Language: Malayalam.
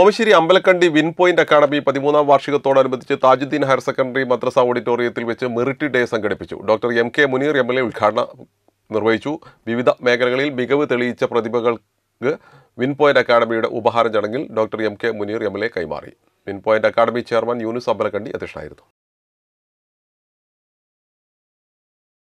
Omassery Ambalakkandi win point academy പതിമൂന്നാം വാർഷികത്തോടനുബന്ധിച്ച് താജുദ്ദീൻ ഹയർ സെക്കൻഡറി മദ്രസ ഓഡിറ്റോറിയത്തിൽ വെച്ച് മെറിറ്റ് ഡേ സംഘടിപ്പിച്ചു doctor M K Muneer M L A ഉദ്ഘാടനം നിർവഹിച്ചു വിവിധ മേഖലകളിൽ മികവ് തെളിയിച്ച പ്രതിഭകൾക്ക് വിൻ പോയിന്റ് അക്കാദമിയുടെ ഉപഹാര ചടങ്ങിൽ doctor M K Muneer M L A കൈമാറി win point academy chairman Yunus Ambalakkandi അധ്യക്ഷനായിരുന്നു